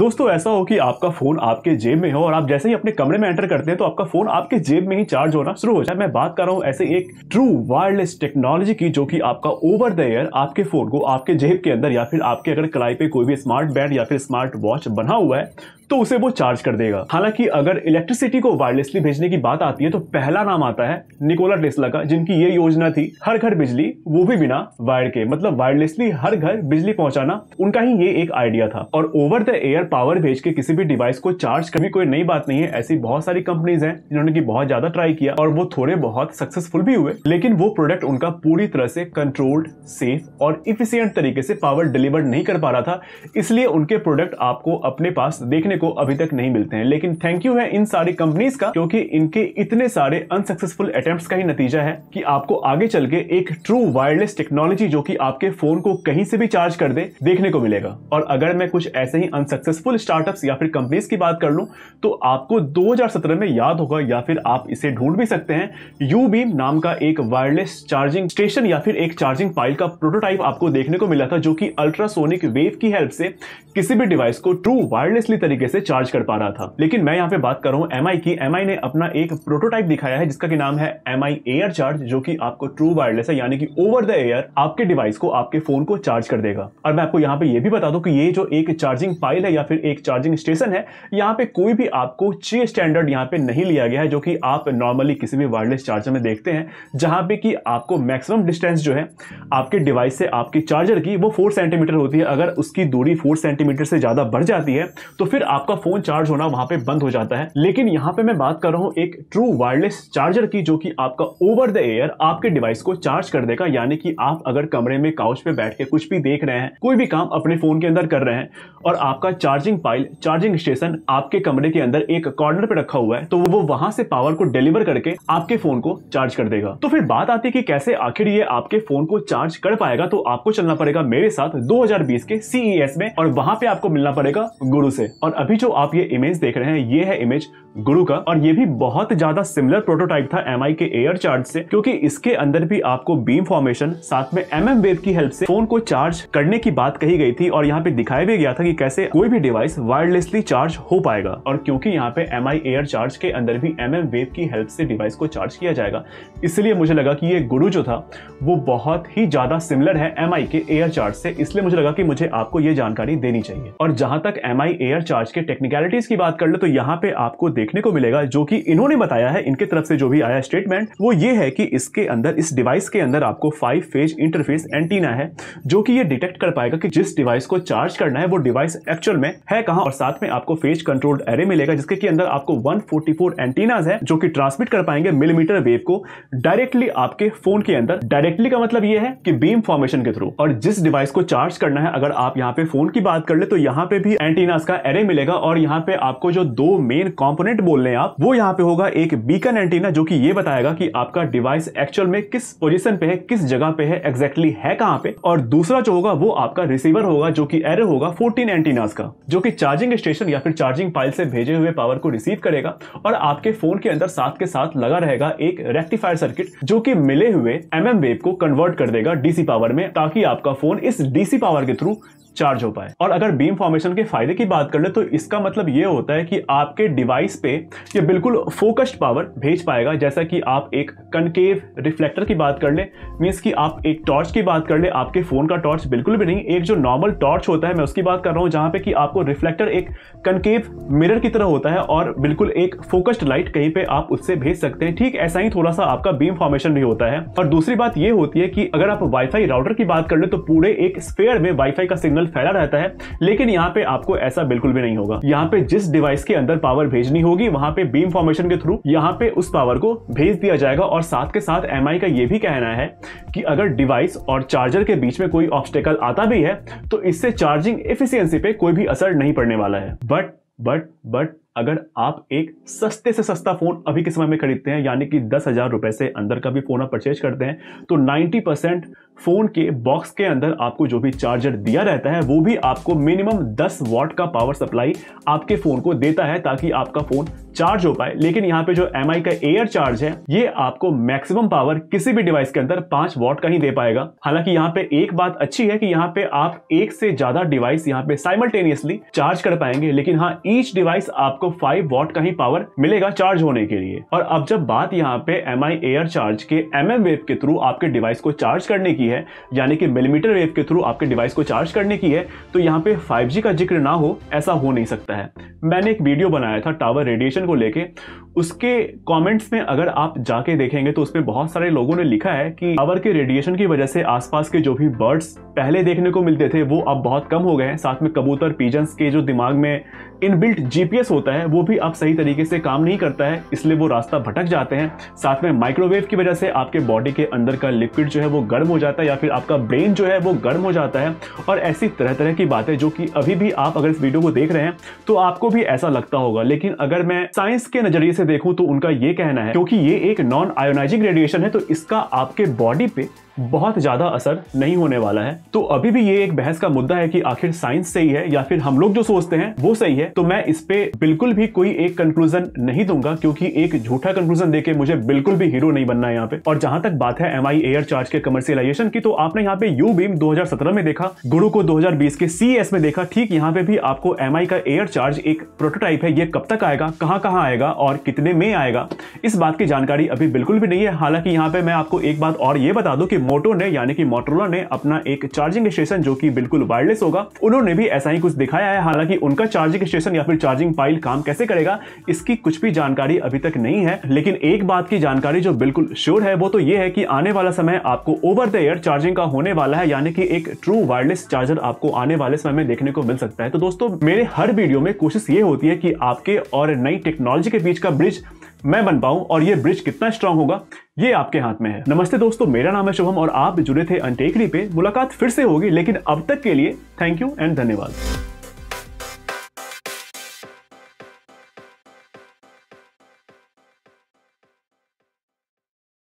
दोस्तों ऐसा हो कि आपका फोन आपके जेब में हो और आप जैसे ही अपने कमरे में एंटर करते हैं तो आपका फोन आपके जेब में ही चार्ज होना शुरू हो जाए मैं बात कर रहा हूं ऐसे एक ट्रू वायरलेस टेक्नोलॉजी की जो कि आपका ओवर द एयर आपके फोन को आपके जेब के अंदर या फिर आपके अगर कलाई पे कोई भी स्मार्ट बैंड या फिर स्मार्ट वॉच बना हुआ है तो उसे वो चार्ज कर देगा हालांकि अगर इलेक्ट्रिसिटी को वायरलेसली भेजने की बात आती है तो पहला नाम आता है निकोला टेस्ला का जिनकी ये योजना थी हर घर बिजली वो भी बिना वायर के मतलब वायरलेसली हर घर बिजली पहुंचाना उनका ही ये एक आइडिया था और ओवर द एयर पावर भेज के किसी भी डिवाइस को चार्ज करनी कोई नई बात नहीं है ऐसी बहुत सारी कंपनीज है जिन्होंने की बहुत ज्यादा ट्राई किया और वो थोड़े बहुत सक्सेसफुल भी हुए लेकिन वो प्रोडक्ट उनका पूरी तरह से कंट्रोल्ड सेफ और इफिशियंट तरीके से पावर डिलीवर नहीं कर पा रहा था इसलिए उनके प्रोडक्ट आपको अपने पास देखने को अभी तक नहीं मिलते हैं लेकिन थैंक यू है इन सारी कंपनीज का क्योंकि इनके इतने सारे अनसक्सेसफुल अटेम्प्ट का ही नतीजा है कि आपको आगे चल के एक ट्रू वायरलेस टेक्नोलॉजी जो कि आपके फोन को कहीं से भी चार्ज कर दे देखने को मिलेगा और अगर मैं कुछ ऐसे ही अनसक्सेसफुल स्टार्टअप या फिर कंपनीज की बात कर लू तो आपको दो में याद होगा या फिर आप इसे ढूंढ भी सकते हैं यू बीम नाम का एक वायरलेस चार्जिंग स्टेशन या फिर एक चार्जिंग फाइल का प्रोटोटाइप आपको देखने को मिला था जो कि अल्ट्रासोनिक वेव की हेल्प से किसी भी डिवाइस को ट्रू वायरलेसली तरीके से चार्ज कर पा रहा था लेकिन मैं यहाँ पे बात करूँ रहा हूँ एम की एम ने अपना एक प्रोटोटाइप दिखाया है जिसका की नाम है एम आई एयर चार्ज जो की आपको ट्रू वायरलेस है यानी कि ओवर द एयर आपके डिवाइस को आपके फोन को चार्ज कर देगा और मैं आपको यहाँ पे ये भी बता दू की ये जो एक चार्जिंग पाइल है या फिर एक चार्जिंग स्टेशन है यहाँ पे कोई भी आपको ची स्टैंडर्ड यहाँ पे नहीं लिया गया है जो की आप नॉर्मली किसी भी वायरलेस चार्जर में देखते हैं जहां पे कि आपको मैक्सिमम डिस्टेंस जो है आपके डिवाइस से आपके चार्जर की वो फोर सेंटीमीटर होती है अगर उसकी दूरी फोर सेंटीमीटर से ज़्यादा बढ़ जाती है तो फिर आपका फोन चार्ज होना वहां पे बंद हो जाता है लेकिन यहाँ पे मैं बात कर रहा हूँ एक ट्रू वायरलेस चार्जर की जो कि आपका ओवर द एयर आपके डिवाइस को चार्ज कर देगा यानी कि आप अगर कमरे में काउच पे बैठ के कुछ भी देख रहे हैं कोई भी काम अपने फोन के अंदर कर रहे हैं और आपका चार्जिंग पाइल चार्जिंग स्टेशन आपके कमरे के अंदर एक कॉर्नर पे रखा हुआ है तो वो वहां से पावर को डिलीवर करके आपके फोन को चार्ज कर देगा तो फिर बात आती है कि कैसे आखिर ये आपके फोन को चार्ज कर पाएगा तो आपको चलना पड़ेगा मेरे साथ 2020 के सीईएस e में और वहां पे आपको मिलना पड़ेगा गुरु से और अभी जो आप ये इमेज देख रहे हैं ये है इमेज गुरु का और ये भी बहुत ज्यादा सिमिलर प्रोटोटाइप था एम के एयर चार्ज से क्योंकि इसके अंदर भी आपको बीम फॉर्मेशन साथ में एम एम वेव की हेल्प से फोन को चार्ज करने की बात कही गई थी और यहाँ पे दिखाया भी गया था कि कैसे कोई भी डिवाइस वायरलेसली चार्ज हो पाएगा और क्योंकि यहाँ पे एम एयर चार्ज के अंदर भी एम वेव की हेल्प से डिवाइस को चार्ज किया जाएगा इसलिए मुझे लगा कि ये गुरु जो था वो बहुत ही ज्यादा सिमिलर है एम के एयर चार्ज से इसलिए मुझे लगा कि मुझे आपको ये जानकारी देनी चाहिए और जहां तक एम एयर चार्ज आज के टेक्निकलिटीज की बात कर ले तो यहाँ पे आपको देखने को मिलेगा जो कि इन्होंने बताया है इनके तरफ से जो भी आया स्टेटमेंट वो ये है कि इसके अंदर इस डिवाइस के अंदर आपको फाइव फेज इंटरफेस एंटीना है जो कि ये डिटेक्ट कर पाएगा कि जिस डिवाइस को चार्ज करना है वो डिवाइस एक्चुअल में है कहा और साथ में आपको फेज कंट्रोल्ड एरे मिलेगा जिसके के अंदर आपको वन फोर्टी है जो की ट्रांसमिट कर पाएंगे मिलीमीटर वेव को डायरेक्टली आपके फोन के अंदर डायरेक्टली का मतलब ये है कि बीम फॉर्मेशन के थ्रू और जिस डिवाइस को चार्ज करना है अगर आप यहाँ पे फोन की बात कर ले तो यहाँ पे भी एंटीनाज का एरे मिलेगा मिलेगा और यहाँ पे आपको जो दो मेन कॉम्पोनेंट बोल रहे हैं आप वो यहाँ पे होगा एक बीकन एंटीना जो कि ये बताएगा कि आपका डिवाइस एक्चुअल में किस पोजीशन पे है किस जगह पे है एग्जैक्टली exactly है कहाँ पे और दूसरा जो होगा वो आपका रिसीवर होगा जो की एरे होगा फोर्टीन एंटीनाज का जो की चार्जिंग स्टेशन या फिर चार्जिंग पाइल से भेजे हुए पावर को रिसीव करेगा और आपके फोन के अंदर साथ के साथ लगा रहेगा एक रेक्टिफायर सर्किट जो की मिले हुए एम वेव को कन्वर्ट कर देगा डीसी पावर में ताकि आपका फोन इस डीसी पावर के थ्रू चार्ज हो पाए और अगर बीम फॉर्मेशन के फायदे की बात कर ले तो इसका मतलब ये होता है कि आपके डिवाइस पे ये बिल्कुल फोकस्ड पावर भेज पाएगा जैसा कि आप एक कंकेव रिफ्लेक्टर की बात कर ले मीन्स कि आप एक टॉर्च की बात कर ले आपके फ़ोन का टॉर्च बिल्कुल भी नहीं एक जो नॉर्मल टॉर्च होता है मैं उसकी बात कर रहा हूँ जहाँ पे कि आपको रिफ्लेक्टर एक कनकेव मिरर की तरह होता है और बिल्कुल एक फोकस्ड लाइट कहीं पे आप उससे भेज सकते हैं ठीक ऐसा ही थोड़ा सा आपका बीम फॉर्मेशन भी होता है और दूसरी बात ये होती है कि अगर आप वाईफाई राउटर की बात कर ले तो पूरे एक स्पेयर में वाईफाई का सिग्नल फैला रहता है लेकिन यहाँ पे आपको ऐसा बिल्कुल भी नहीं होगा यहाँ पे जिस डिवाइस के अंदर पावर भेजनी होगी वहां पे बीम फॉर्मेशन के थ्रू यहाँ पे उस पावर को भेज दिया जाएगा और और साथ के साथ एम का ये भी कहना है कि अगर डिवाइस और चार्जर के बीच में कोई ऑब्स्टेकल आता भी है तो इससे चार्जिंग एफिशिएंसी पे कोई भी असर नहीं पड़ने वाला है बट बट बट अगर आप एक सस्ते से सस्ता फ़ोन अभी के समय में खरीदते हैं यानी कि दस हज़ार रुपए से अंदर का भी फ़ोन आप परचेज करते हैं तो 90 परसेंट फोन के बॉक्स के अंदर आपको जो भी चार्जर दिया रहता है वो भी आपको मिनिमम 10 वॉट का पावर सप्लाई आपके फोन को देता है ताकि आपका फोन चार्ज हो पाए लेकिन यहाँ पे जो एम का एयर चार्ज है ये आपको मैक्सिमम पावर किसी भी डिवाइस के अंदर पांच वॉट का ही दे पाएगा हालांकि यहाँ पे एक बात अच्छी है कि यहाँ पे आप एक से ज्यादा डिवाइस यहाँ पे साइमल्टेनियसली चार्ज कर पाएंगे लेकिन हाँ ईच डिवाइस आपको फाइव वॉट का ही पावर मिलेगा चार्ज होने के लिए और अब जब बात यहाँ पे एम एयर चार्ज के एम वेव के थ्रू आपके डिवाइस को चार्ज करने की की है यानी कि मिलीमीटर वेव के थ्रू आपके डिवाइस को चार्ज करने की है तो यहाँ पे 5G का जिक्र ना हो ऐसा हो नहीं सकता है मैंने एक वीडियो बनाया था टावर रेडिएशन को लेके उसके कमेंट्स में अगर आप जाके देखेंगे तो उसमें बहुत सारे लोगों ने लिखा है कि अवर के रेडिएशन की वजह से आसपास के जो भी बर्ड्स पहले देखने को मिलते थे वो अब बहुत कम हो गए हैं साथ में कबूतर पीजन्स के जो दिमाग में इनबिल्ट जीपीएस होता है वो भी अब सही तरीके से काम नहीं करता है इसलिए वो रास्ता भटक जाते हैं साथ में माइक्रोवेव की वजह से आपके बॉडी के अंदर का लिक्विड जो है वो गर्म हो जाता है या फिर आपका ब्रेन जो है वो गर्म हो जाता है और ऐसी तरह तरह की बातें जो कि अभी भी आप अगर इस वीडियो को देख रहे हैं तो आपको भी ऐसा लगता होगा लेकिन अगर मैं साइंस के नज़रिए से से देखूं तो उनका ये कहना है क्योंकि ये एक नॉन आयोनाइजिंग रेडिएशन है तो इसका आपके बॉडी पे बहुत ज़्यादा असर नहीं होने वाला है तो अभी भी ये एक बहस का मुद्दा है कि आखिर साइंस सही है या फिर हम लोग जो सोचते हैं वो सही है तो मैं इस पर बिल्कुल भी कोई एक कंक्लूजन नहीं दूंगा क्योंकि एक झूठा कंक्लूजन देके मुझे बिल्कुल भी हीरो नहीं बनना है यहाँ पे और जहां तक बात है एम आई एयर चार्ज के कमर्शियलाइजेशन की तो आपने यहाँ पे यू बीम दो में देखा गुरु को दो के सी में देखा ठीक यहाँ पे भी आपको एम का एयर चार्ज एक प्रोटोटाइप है ये कब तक आएगा कहाँ कहाँ आएगा और कितने में आएगा इस बात की जानकारी अभी बिल्कुल भी नहीं है हालांकि यहाँ पे मैं आपको एक बात और ये बता दू की मोटो ने यानी कि मोटरोला ने अपना एक चार्जिंग स्टेशन जो कि बिल्कुल वायरलेस होगा उन्होंने भी ऐसा ही कुछ दिखाया है हालांकि उनका चार्जिंग स्टेशन या फिर चार्जिंग पाइल काम कैसे करेगा इसकी कुछ भी जानकारी अभी तक नहीं है लेकिन एक बात की जानकारी जो बिल्कुल श्योर है वो तो ये है कि आने वाला समय आपको ओवर द एयर चार्जिंग का होने वाला है यानी कि एक ट्रू वायरलेस चार्जर आपको आने वाले समय में देखने को मिल सकता है तो दोस्तों मेरे हर वीडियो में कोशिश ये होती है कि आपके और नई टेक्नोलॉजी के बीच का ब्रिज मैं बन पाऊं और ये ब्रिज कितना स्ट्रांग होगा ये आपके हाथ में है नमस्ते दोस्तों मेरा नाम है शुभम और आप जुड़े थे अंटेकड़ी पे मुलाकात फिर से होगी लेकिन अब तक के लिए थैंक यू एंड धन्यवाद